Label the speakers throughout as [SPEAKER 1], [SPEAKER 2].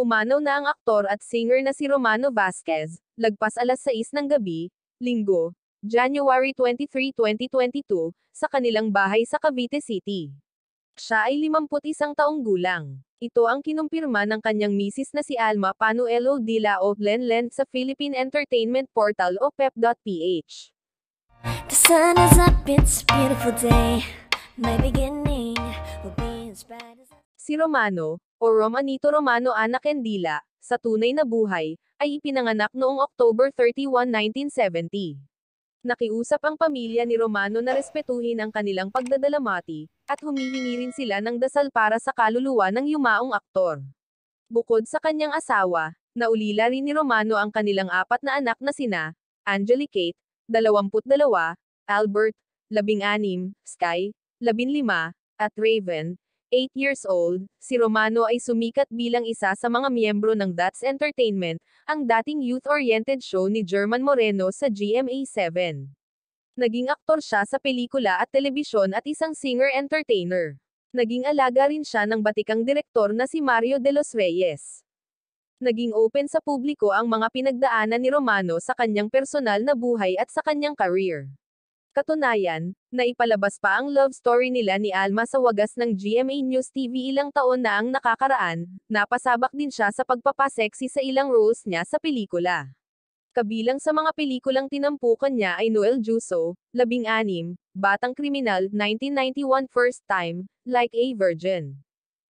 [SPEAKER 1] Umanaw na ang aktor at singer na si Romano Vasquez, lagpas alas 6 ng gabi, linggo, January 23, 2022, sa kanilang bahay sa Cavite City. Siya ay 51 taong gulang. Ito ang kinumpirma ng kanyang misis na si Alma Panuelo Dila o Lenlen sa Philippine Entertainment Portal o pep.ph. The sun is up, it's a beautiful day. My beginning will be as bright as Si Romano, o Romanito Romano Ana Candila, sa tunay na buhay, ay ipinanganak noong October 31, 1970. Nakiusap ang pamilya ni Romano na respetuhin ang kanilang pagdadalamati, at humihingi rin sila ng dasal para sa kaluluwa ng yumaong aktor. Bukod sa kanyang asawa, naulila rin ni Romano ang kanilang apat na anak na sina, Angelique, 22, Albert, 16, Sky, 15, at Raven, 8 years old, si Romano ay sumikat bilang isa sa mga miyembro ng Dots Entertainment, ang dating youth-oriented show ni German Moreno sa GMA7. Naging aktor siya sa pelikula at telebisyon at isang singer-entertainer. Naging alaga rin siya ng batikang direktor na si Mario de los Reyes. Naging open sa publiko ang mga pinagdaanan ni Romano sa kanyang personal na buhay at sa kanyang career. Katunayan, naipalabas pa ang love story nila ni Alma sa wagas ng GMA News TV ilang taon na ang nakakaraan, napasabak din siya sa pagpapaseksi sa ilang roles niya sa pelikula. Kabilang sa mga pelikulang tinampukan niya ay Noel Juso, 16, Batang Kriminal, 1991 First Time, Like a Virgin.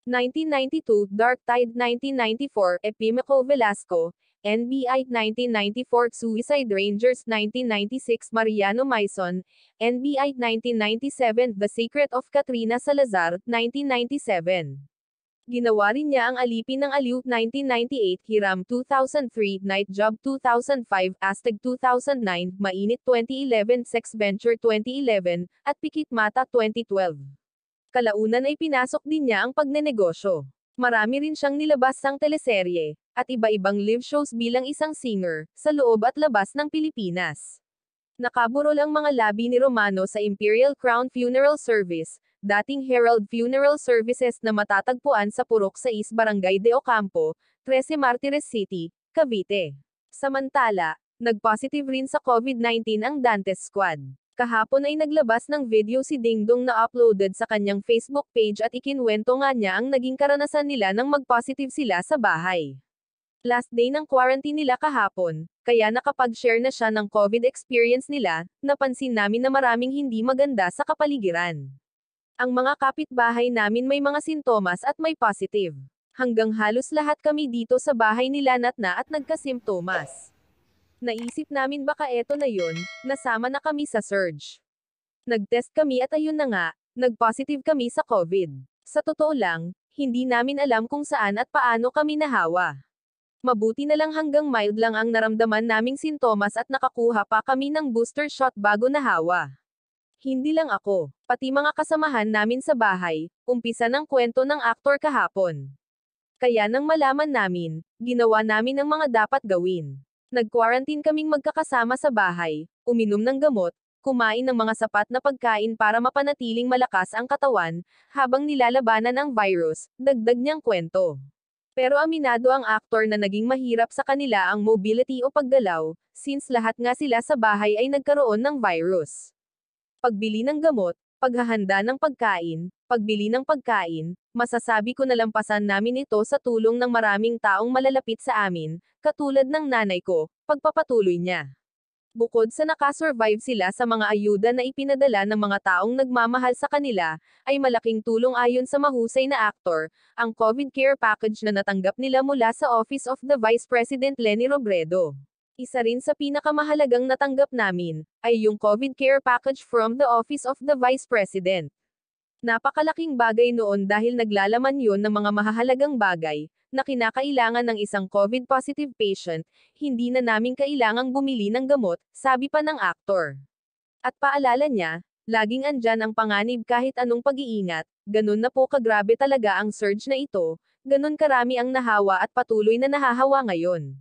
[SPEAKER 1] 1992, Dark Tide 1994, Epimeco Velasco, NBI 1994 Suicide Rangers 1996 Mariano Maison, NBI 1997 The Secret of Katrina Salazar 1997 Ginawa rin niya ang Alipin ng Aliw 1998, Hiram 2003, Night Job 2005, Astag 2009, Mainit 2011, Sex Venture 2011, at Pikit Mata 2012. Kalaunan ay pinasok din niya ang pagnenegosyo. Marami rin siyang nilabas sang teleserye, at iba-ibang live shows bilang isang singer, sa loob at labas ng Pilipinas. Nakaburol ang mga labi ni Romano sa Imperial Crown Funeral Service, dating Herald Funeral Services na matatagpuan sa Purok 6 Barangay de Ocampo, 13 Martires City, Cavite. Samantala, nagpositive rin sa COVID-19 ang Dante Squad. Kahapon ay naglabas ng video si Ding Dong na uploaded sa kanyang Facebook page at ikinwento nga niya ang naging karanasan nila nang magpositive sila sa bahay. Last day ng quarantine nila kahapon, kaya nakapag-share na siya ng COVID experience nila, napansin namin na maraming hindi maganda sa kapaligiran. Ang mga kapitbahay namin may mga sintomas at may positive. Hanggang halos lahat kami dito sa bahay nilanat na at nagkasimptomas. Naisip namin baka eto na yon, nasama na kami sa surge. Nagtest kami at ayun na nga, nagpositive kami sa COVID. Sa totoo lang, hindi namin alam kung saan at paano kami nahawa. Mabuti na lang hanggang mild lang ang naramdaman naming sintomas at nakakuha pa kami ng booster shot bago nahawa. Hindi lang ako, pati mga kasamahan namin sa bahay, umpisa ng kwento ng aktor kahapon. Kaya nang malaman namin, ginawa namin ang mga dapat gawin. Nag-quarantine kaming magkakasama sa bahay, uminom ng gamot, kumain ng mga sapat na pagkain para mapanatiling malakas ang katawan, habang nilalabanan ang virus, dagdag niyang kwento. Pero aminado ang aktor na naging mahirap sa kanila ang mobility o paggalaw, since lahat nga sila sa bahay ay nagkaroon ng virus. Pagbili ng gamot, paghahanda ng pagkain, pagbili ng pagkain, masasabi ko nalampasan namin ito sa tulong ng maraming taong malalapit sa amin, katulad ng nanay ko, pagpapatuloy niya. Bukod sa nakasurvive sila sa mga ayuda na ipinadala ng mga taong nagmamahal sa kanila, ay malaking tulong ayon sa mahusay na aktor, ang COVID care package na natanggap nila mula sa Office of the Vice President Leni Robredo. Isa rin sa pinakamahalagang natanggap namin, ay yung COVID care package from the Office of the Vice President. Napakalaking bagay noon dahil naglalaman yon ng mga mahahalagang bagay, na kinakailangan ng isang COVID-positive patient, hindi na namin kailangang bumili ng gamot, sabi pa ng aktor. At paalala niya, laging andyan ang panganib kahit anong pag-iingat, ganun na po kagrabe talaga ang surge na ito, ganun karami ang nahawa at patuloy na nahahawa ngayon.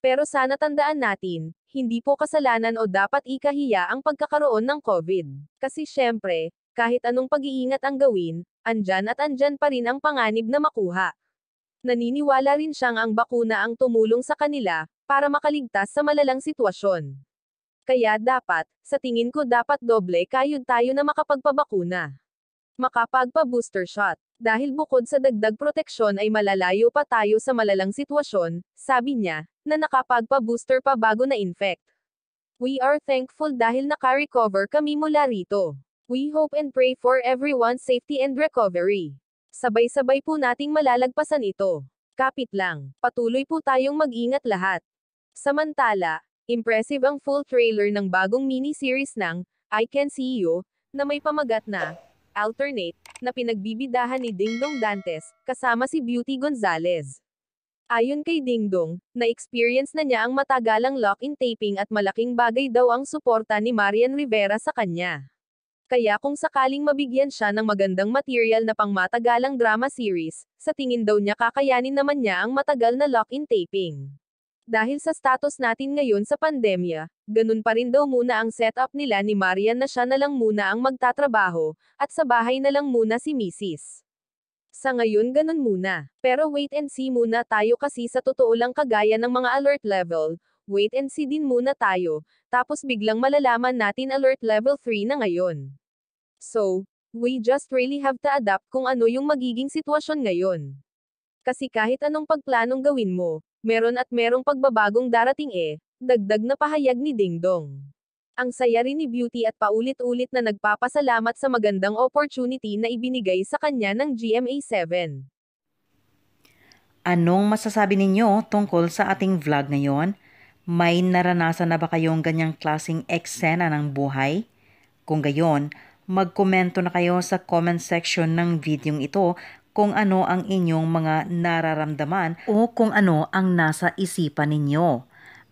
[SPEAKER 1] Pero sana tandaan natin, hindi po kasalanan o dapat ikahiya ang pagkakaroon ng COVID. Kasi syempre, kahit anong pag-iingat ang gawin, andyan at andyan pa rin ang panganib na makuha. Naniniwala rin siyang ang bakuna ang tumulong sa kanila, para makaligtas sa malalang sitwasyon. Kaya dapat, sa tingin ko dapat doble kayod tayo na makapagpabakuna. Makapagpa-booster shot dahil bukod sa dagdag proteksyon ay malalayo pa tayo sa malalang sitwasyon, sabi niya, na nakapagpa-booster pa bago na infect. We are thankful dahil nakarecover kami mula rito. We hope and pray for everyone's safety and recovery. Sabay-sabay po nating malalagpasan ito. Kapit lang, patuloy po tayong mag-ingat lahat. Samantala, impressive ang full trailer ng bagong mini-series ng I Can See You, na may pamagat na Alternate, na pinagbibidahan ni Dingdong Dantes, kasama si Beauty Gonzales. Ayon kay Dingdong, na-experience na niya ang matagalang lock-in taping at malaking bagay daw ang suporta ni Marian Rivera sa kanya. Kaya kung sakaling mabigyan siya ng magandang material na pangmatagalang drama series, sa tingin daw niya kakayanin naman niya ang matagal na lock-in taping. Dahil sa status natin ngayon sa pandemya, ganun pa rin daw muna ang setup nila ni Marian na siya na lang muna ang magtatrabaho, at sa bahay na lang muna si Mrs. Sa ngayon ganun muna. Pero wait and see muna tayo kasi sa totoo lang kagaya ng mga alert level, wait and see din muna tayo, tapos biglang malalaman natin alert level 3 na ngayon. So, we just really have to adapt kung ano yung magiging sitwasyon ngayon. Kasi kahit anong pagplanong gawin mo, Meron at merong pagbabagong darating eh, dagdag na pahayag ni Ding Dong. Ang saya rin ni Beauty at paulit-ulit na nagpapasalamat sa magandang opportunity na ibinigay sa kanya ng GMA7.
[SPEAKER 2] Anong masasabi ninyo tungkol sa ating vlog ngayon? May naranasan na ba kayong ganyang klasing eksena ng buhay? Kung gayon, magkomento na kayo sa comment section ng video ito kung ano ang inyong mga nararamdaman o kung ano ang nasa isipan ninyo.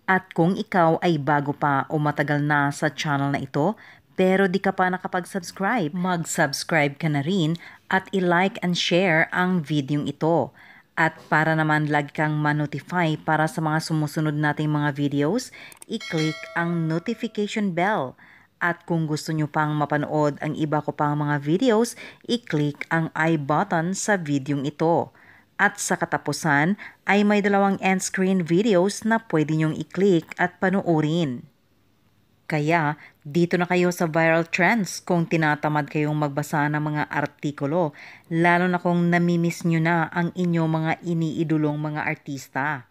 [SPEAKER 2] At kung ikaw ay bago pa o matagal na sa channel na ito, pero di ka pa nakapag-subscribe, mag-subscribe ka na rin at i-like and share ang video ito. At para naman lagi kang ma-notify para sa mga sumusunod nating mga videos, i-click ang notification bell at kung gusto nyo pang mapanood ang iba ko pang mga videos, i-click ang i button sa videong ito. At sa katapusan ay may dalawang end screen videos na pwede nyong i-click at panoorin. Kaya, dito na kayo sa viral trends kung tinatamad kayong magbasa ng mga artikulo, lalo na kung namimiss nyo na ang inyong mga iniidolong mga artista.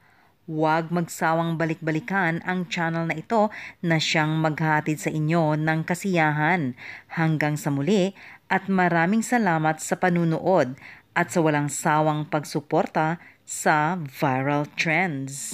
[SPEAKER 2] Huwag magsawang balik-balikan ang channel na ito na siyang maghatid sa inyo ng kasiyahan. Hanggang sa muli at maraming salamat sa panunood at sa walang sawang pagsuporta sa Viral Trends.